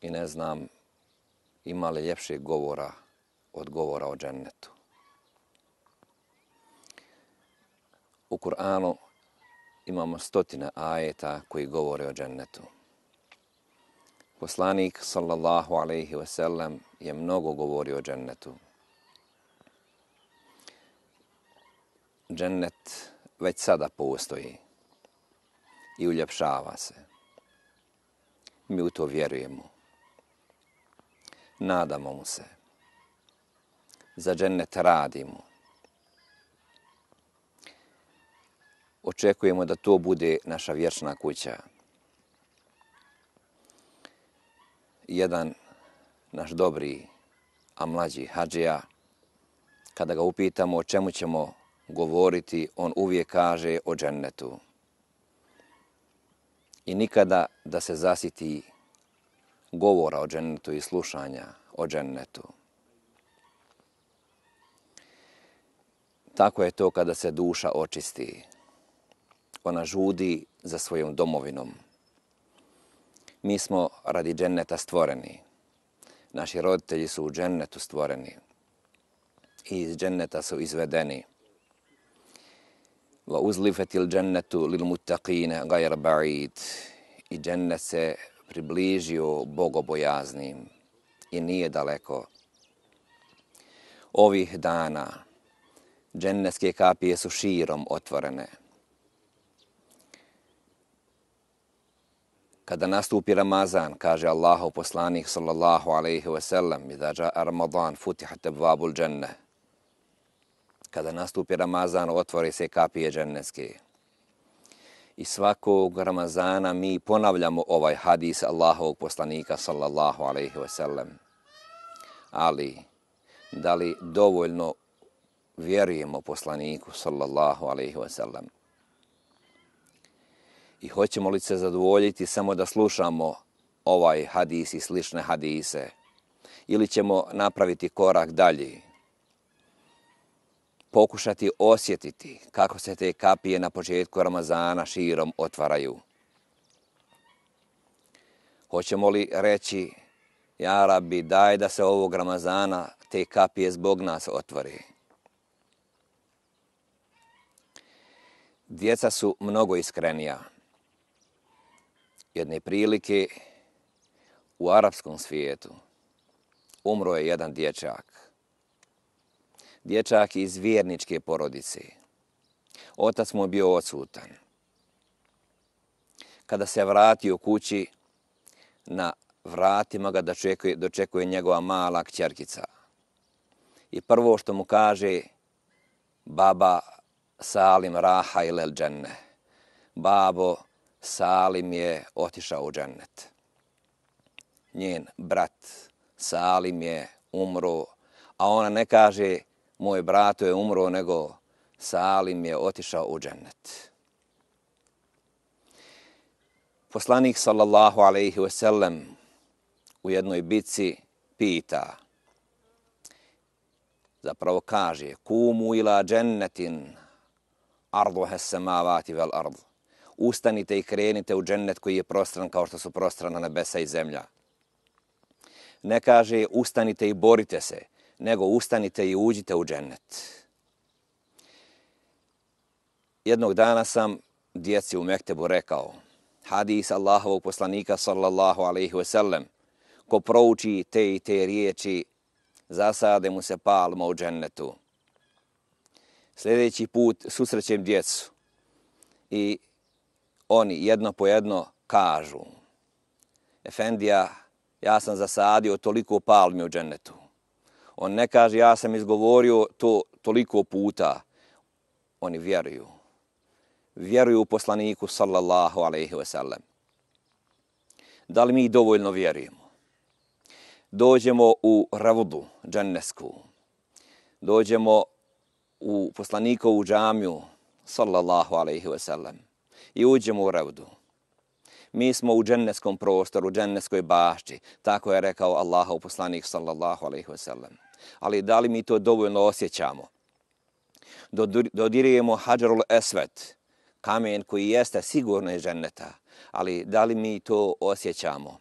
i ne znam ima li ljepšeg govora od govora o džennetu. U Kur'anu imamo stotine ajeta koji govore o džennetu. Poslanik sallallahu alaihi ve sellem je mnogo govorio o džennetu. Džennet već sada postoji i uljepšava se. Mi u to vjerujemo nadamo mu se. Za džennet radimo. Očekujemo da to bude naša vječna kuća. Jedan naš dobri, a mlađi hađija, kada ga upitamo o čemu ćemo govoriti, on uvijek kaže o džennetu. I nikada da se zasiti govora o džennetu i slušanja o džennetu. Tako je to kada se duša očisti. Ona žudi za svojom domovinom. Mi smo radi dženneta stvoreni. Naši roditelji su u džennetu stvoreni. I iz dženneta su izvedeni. Va uzlifetil džennetu lil mutaqine gajer barid. I džennet se približio bogobojaznim i nije daleko. Ovih dana dženneske kapije su širom otvorene. Kada nastupi Ramazan, kaže Allahu poslanik sallallahu alaihi ve sellem, i dađa Ramadan futiha tebvabul dženne. Kada nastupi Ramazan, otvori se kapije dženneske. I svakog Ramazana mi ponavljamo ovaj hadis Allahovog poslanika sallallahu alaihi ve sellem. Ali, da li dovoljno vjerujemo poslaniku sallallahu alaihi ve sellem? I hoćemo li se zadovoljiti samo da slušamo ovaj hadis i slične hadise? Ili ćemo napraviti korak dalje? pokušati osjetiti kako se te kapije na početku Ramazana širom otvaraju. Hoćemo li reći, ja rabi, daj da se ovog Ramazana te kapije zbog nas otvori. Djeca su mnogo iskrenija. Jedne prilike u arapskom svijetu umro je jedan dječak – dječak iz vjerničke porodice. Otac mu bio odsutan. Kada se vratio kući, na vratima ga dočekuje, dočekuje njegova mala kćerkica. I prvo što mu kaže baba Salim Raha ili El Dženne. Babo Salim je otišao u džennet. Njen brat Salim je umro, a ona ne kaže moj brato je umro, nego Salim je otišao u džennet. Poslanik sallallahu alejhi ve sellem u jednoj bici pita, zapravo kaže, kumu ila džennetin ardu hasemavati vel ard Ustanite i krenite u džennet koji je prostran kao što su prostrana nebesa i zemlja. Ne kaže, ustanite i borite se nego ustanite i uđite u džennet. Jednog dana sam djeci u Mektebu rekao, hadis Allahovog poslanika sallallahu alaihi ve sellem, ko prouči te i te riječi, zasade mu se palma u džennetu. Sljedeći put susrećem djecu i oni jedno po jedno kažu, Efendija, ja sam zasadio toliko palmi u džennetu. On ne kaže ja sam izgovorio to toliko puta. Oni vjeruju. Vjeruju u poslaniku sallallahu alaihi ve sellem. Da li mi dovoljno vjerujemo? Dođemo u ravudu džennesku. Dođemo u poslanikovu džamiju sallallahu alaihi ve sellem. I uđemo u ravudu. Mi smo u dženneskom prostoru, u dženneskoj bašti. Tako je rekao Allahov poslanik sallallahu alaihi ve sellem ali da li mi to dovoljno osjećamo? Dodirujemo Hadjarul Esvet, kamen koji jeste sigurno je dženneta, ali da li mi to osjećamo?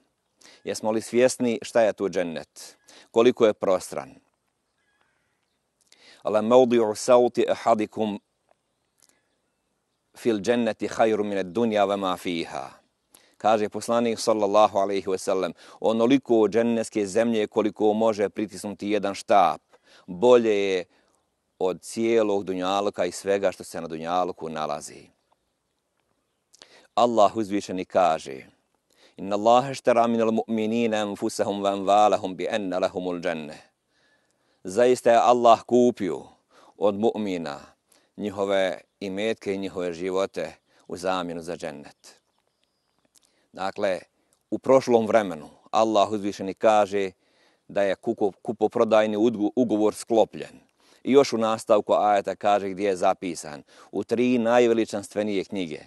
Jesmo li svjesni šta je tu džennet? Koliko je prostran? Ala maudiju sauti ahadikum fil dženneti hajru mine dunja vama fiha kaže poslanik sallallahu alaihi sellem, onoliko dženneske zemlje koliko može pritisnuti jedan štap, bolje je od cijelog dunjaluka i svega što se na dunjaluku nalazi. Allah uzvišeni kaže, Inna Allaha štara min al mu'minina anfusahum wa anvalahum bi enna lahumul dženne. Zaista je Allah kupio od mu'mina njihove imetke i njihove živote u zamjenu za džennet. Dakle, u prošlom vremenu Allah uzvišeni kaže da je kupoprodajni ugovor sklopljen. I još u nastavku ajeta kaže gdje je zapisan. U tri najveličanstvenije knjige.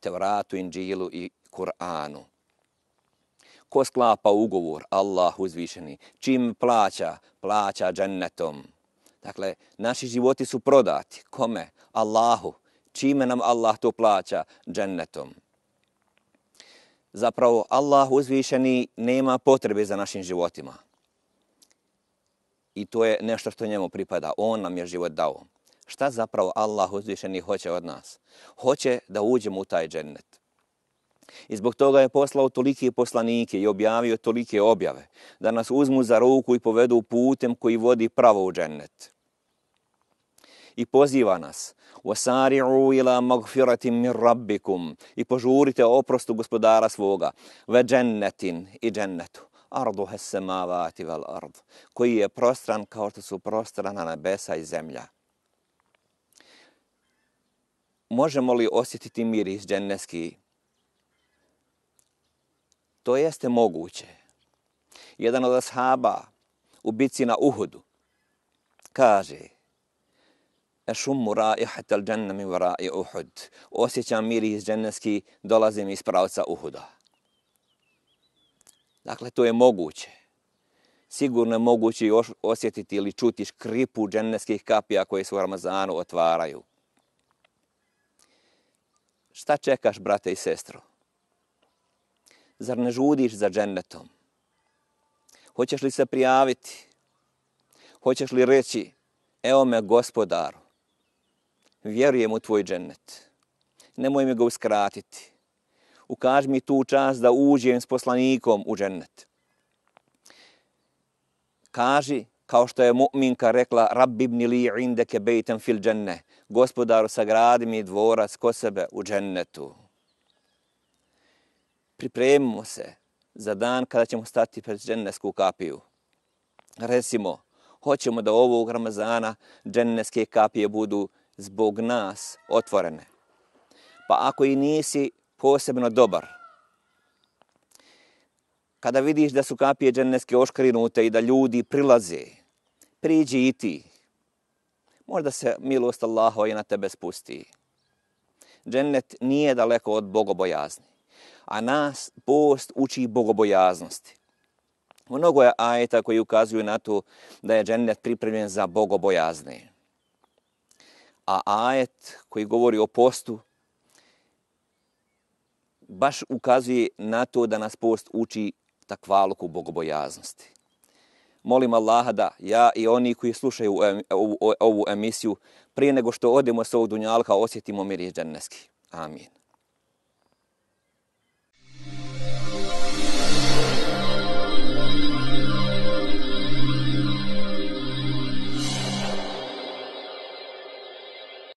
Tevratu, Inđilu i Kur'anu. Ko sklapa ugovor? Allah uzvišeni. Čim plaća? Plaća džennetom. Dakle, naši životi su prodati. Kome? Allahu. Čime nam Allah to plaća? Džennetom zapravo Allah uzvišeni nema potrebe za našim životima. I to je nešto što njemu pripada. On nam je život dao. Šta zapravo Allah uzvišeni hoće od nas? Hoće da uđemo u taj džennet. I zbog toga je poslao tolike poslanike i objavio tolike objave da nas uzmu za ruku i povedu putem koji vodi pravo u džennet i poziva nas wasari'u ila مَغْفِرَةٍ min rabbikum i požurite oprostu gospodara svoga وَجَنَّتٍ i جَنَّتُ أَرْضُ هَسَّمَاوَاتِ وَالْأَرْضُ koji je prostran kao što su prostrana nebesa i zemlja. Možemo li osjetiti mir iz dženneski? To jeste moguće. Jedan od ashaba u bici na Uhudu kaže – ešumu raihat al džennami u rai Uhud. Osjećam miri iz dženneski, dolazim iz pravca Uhuda. Dakle, to je moguće. Sigurno je moguće osjetiti ili čuti škripu dženneskih kapija koje su u Ramazanu otvaraju. Šta čekaš, brate i sestro? Zar ne žudiš za džennetom? Hoćeš li se prijaviti? Hoćeš li reći, evo me gospodaru, vjerujem u tvoj džennet. Nemoj mi ga uskratiti. Ukaž mi tu čas da uđem s poslanikom u džennet. Kaži, kao što je mu'minka rekla, Rabbi ibn li indeke bejten fil dženne. Gospodaru, sagradi mi dvorac ko sebe u džennetu. Pripremimo se za dan kada ćemo stati pred džennesku kapiju. Recimo, hoćemo da ovog Ramazana dženneske kapije budu zbog nas otvorene. Pa ako i nisi posebno dobar, kada vidiš da su kapije dženevske oškrinute i da ljudi prilaze, priđi i ti. Možda se milost Allaha i na tebe spusti. Džennet nije daleko od bogobojazni. A nas post uči bogobojaznosti. Mnogo je ajeta koji ukazuju na to da je džennet pripremljen za bogobojazni a ajet koji govori o postu baš ukazuje na to da nas post uči takvaluku bogobojaznosti. Molim Allaha da ja i oni koji slušaju ovu, emisiju prije nego što odemo s ovog dunjalka osjetimo mirje džanneski. Amin.